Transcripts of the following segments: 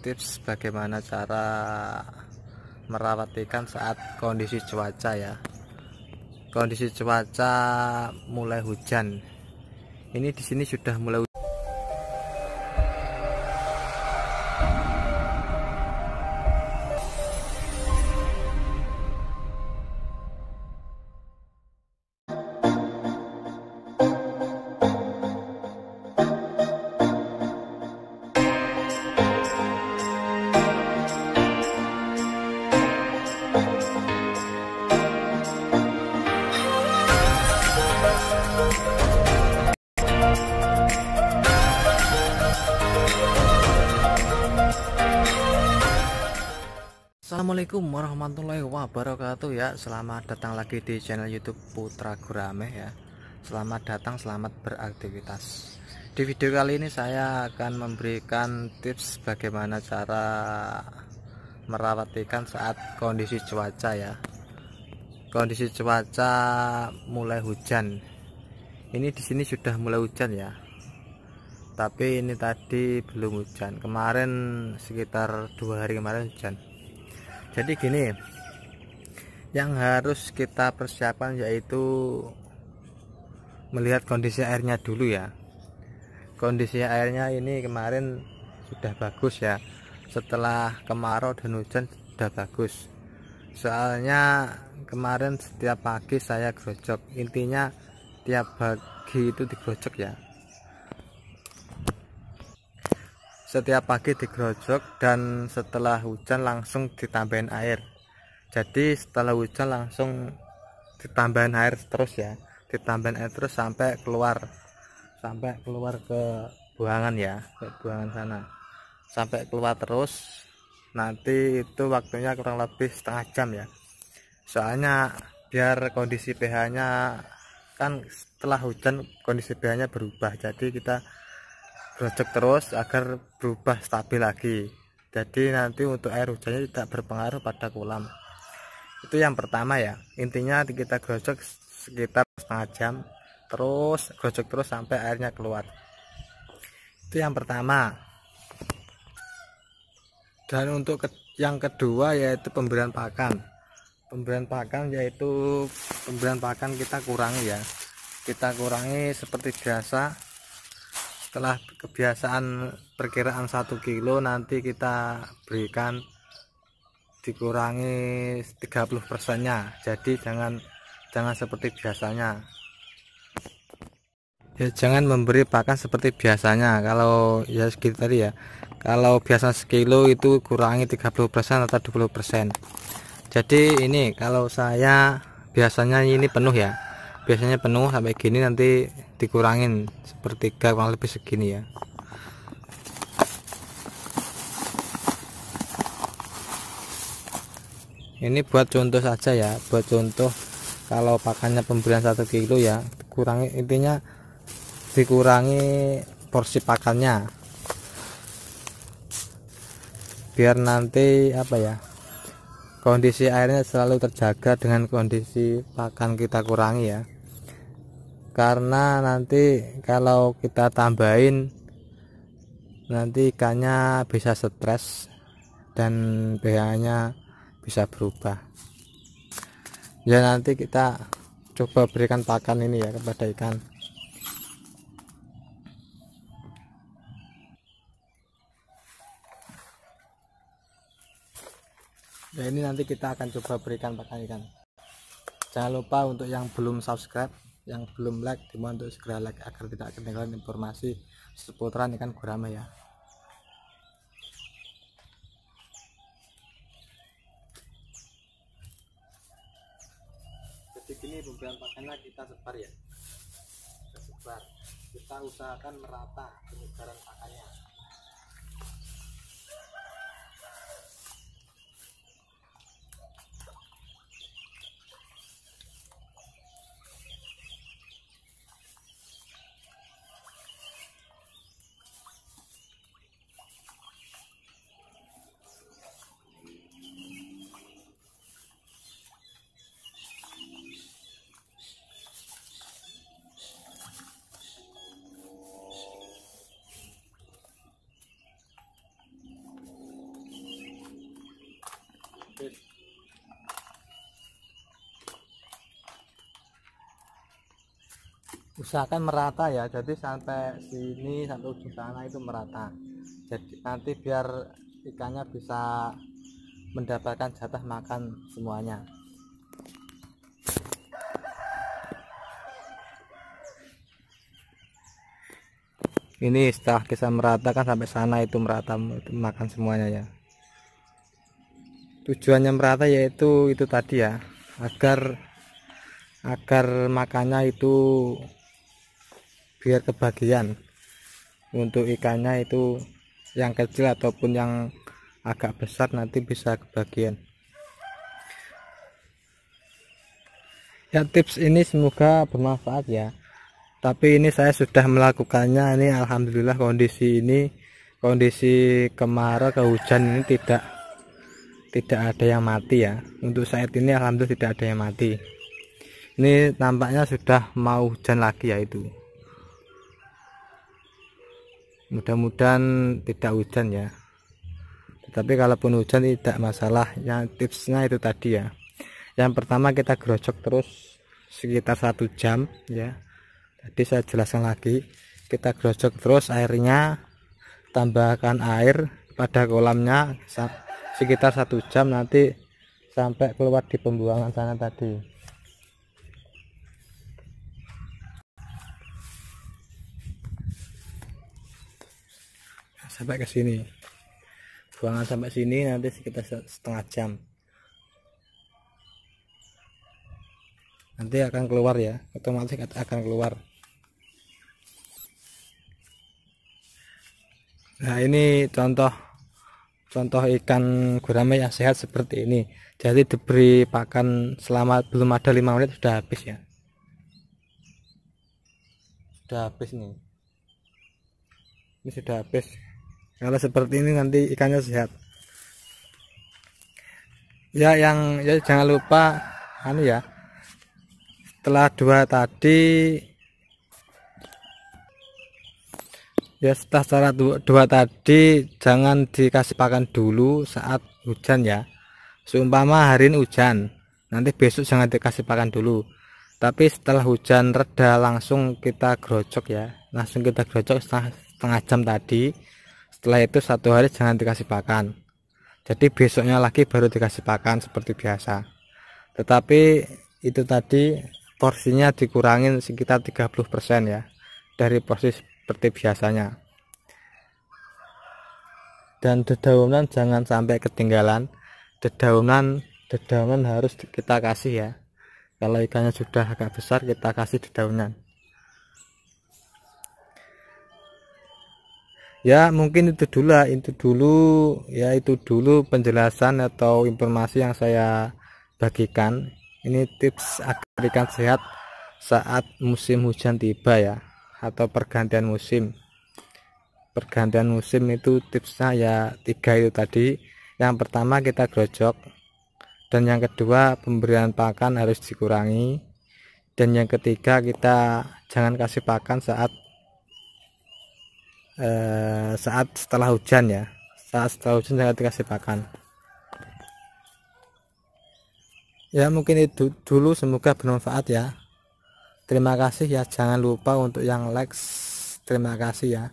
tips bagaimana cara merawat ikan saat kondisi cuaca ya kondisi cuaca mulai hujan ini di sini sudah mulai Assalamualaikum warahmatullahi wabarakatuh ya Selamat datang lagi di channel youtube Putra Gurame ya Selamat datang, selamat beraktivitas Di video kali ini saya akan memberikan tips bagaimana cara merawat ikan saat kondisi cuaca ya Kondisi cuaca mulai hujan Ini di sini sudah mulai hujan ya tapi ini tadi belum hujan kemarin sekitar dua hari kemarin hujan jadi gini yang harus kita persiapkan yaitu melihat kondisi airnya dulu ya kondisi airnya ini kemarin sudah bagus ya setelah kemarau dan hujan sudah bagus soalnya kemarin setiap pagi saya grojok intinya tiap pagi itu digrojok ya setiap pagi digrojok dan setelah hujan langsung ditambahin air jadi setelah hujan langsung ditambahin air terus ya ditambahin air terus sampai keluar sampai keluar ke buangan ya ke buangan sana sampai keluar terus nanti itu waktunya kurang lebih setengah jam ya soalnya biar kondisi pH nya kan setelah hujan kondisi pH nya berubah jadi kita gerojek terus agar berubah stabil lagi jadi nanti untuk air hujannya tidak berpengaruh pada kolam itu yang pertama ya intinya kita gerojek sekitar setengah jam terus gerojek terus sampai airnya keluar itu yang pertama dan untuk ke yang kedua yaitu pemberian pakan pemberian pakan yaitu pemberian pakan kita kurangi ya kita kurangi seperti biasa setelah kebiasaan perkiraan satu kilo nanti kita berikan dikurangi 30 persennya jadi jangan jangan seperti biasanya ya jangan memberi pakan seperti biasanya kalau ya segitu tadi ya kalau biasa sekilo itu kurangi 30 persen atau 20 persen jadi ini kalau saya biasanya ini penuh ya biasanya penuh sampai gini nanti dikurangin seperti kurang lebih segini ya ini buat contoh saja ya buat contoh kalau pakannya pemberian satu kilo ya kurangi intinya dikurangi porsi pakannya biar nanti apa ya kondisi airnya selalu terjaga dengan kondisi pakan kita kurangi ya karena nanti kalau kita tambahin nanti ikannya bisa stres dan pH nya bisa berubah ya nanti kita coba berikan pakan ini ya kepada ikan ya ini nanti kita akan coba berikan pakan ikan jangan lupa untuk yang belum subscribe yang belum like dimohon untuk segera like agar tidak ketinggalan informasi seputaran ikan gurame ya jadi gini beberapa pakannya kita sebar ya kita sebar kita usahakan merata penyebaran usahakan merata ya jadi sampai sini sampai ujung sana itu merata jadi nanti biar ikannya bisa mendapatkan jatah makan semuanya ini setelah merata kan sampai sana itu merata makan semuanya ya tujuannya merata yaitu itu tadi ya agar agar makannya itu biar kebagian untuk ikannya itu yang kecil ataupun yang agak besar nanti bisa kebagian ya tips ini semoga bermanfaat ya tapi ini saya sudah melakukannya ini Alhamdulillah kondisi ini kondisi kemarau ke hujan ini tidak tidak ada yang mati ya untuk saat ini Alhamdulillah tidak ada yang mati ini tampaknya sudah mau hujan lagi ya itu mudah-mudahan tidak hujan ya tetapi kalaupun hujan tidak masalah yang tipsnya itu tadi ya yang pertama kita gerocok terus sekitar satu jam ya tadi saya jelaskan lagi kita gerocok terus airnya tambahkan air pada kolamnya sekitar satu jam nanti sampai keluar di pembuangan sana tadi sampai ke sini buangan sampai sini nanti sekitar setengah jam nanti akan keluar ya otomatis akan keluar nah ini contoh contoh ikan gurame yang sehat seperti ini jadi diberi pakan selama belum ada lima menit sudah habis ya sudah habis nih ini sudah habis kalau seperti ini nanti ikannya sehat ya yang ya jangan lupa anu ya setelah dua tadi ya setelah syarat dua, dua tadi jangan dikasih pakan dulu saat hujan ya seumpama hari ini hujan nanti besok jangan dikasih pakan dulu tapi setelah hujan reda langsung kita gerocok ya langsung kita gerocok setengah, setengah jam tadi setelah itu satu hari jangan dikasih pakan jadi besoknya lagi baru dikasih pakan seperti biasa tetapi itu tadi porsinya dikurangin sekitar 30% ya dari porsi seperti biasanya dan dedaunan jangan sampai ketinggalan dedaunan dedaunan harus kita kasih ya kalau ikannya sudah agak besar kita kasih dedaunan ya mungkin itu dulu itu dulu ya itu dulu penjelasan atau informasi yang saya bagikan ini tips agar ikan sehat saat musim hujan tiba ya atau pergantian musim pergantian musim itu tipsnya ya tiga itu tadi yang pertama kita grojok dan yang kedua pemberian pakan harus dikurangi dan yang ketiga kita jangan kasih pakan saat Eh, saat setelah hujan ya saat setelah hujan saya dikasih pakan ya mungkin itu dulu semoga bermanfaat ya terima kasih ya jangan lupa untuk yang like terima kasih ya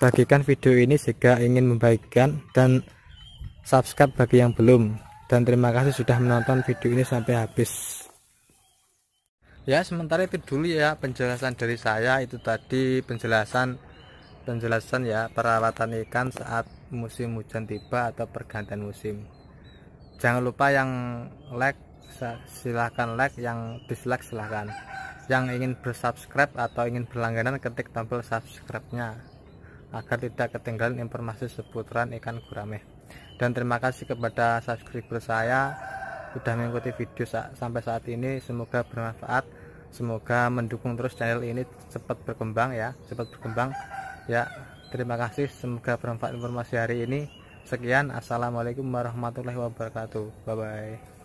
bagikan video ini jika ingin membaikkan dan subscribe bagi yang belum dan terima kasih sudah menonton video ini sampai habis ya sementara itu dulu ya penjelasan dari saya itu tadi penjelasan penjelasan ya perawatan ikan saat musim hujan tiba atau pergantian musim jangan lupa yang like silahkan like yang dislike silahkan yang ingin bersubscribe atau ingin berlangganan ketik tombol subscribe nya agar tidak ketinggalan informasi seputaran ikan gurame dan terima kasih kepada subscriber saya sudah mengikuti video sa sampai saat ini semoga bermanfaat semoga mendukung terus channel ini cepat berkembang ya cepat berkembang ya terima kasih semoga bermanfaat informasi hari ini sekian assalamualaikum warahmatullahi wabarakatuh bye bye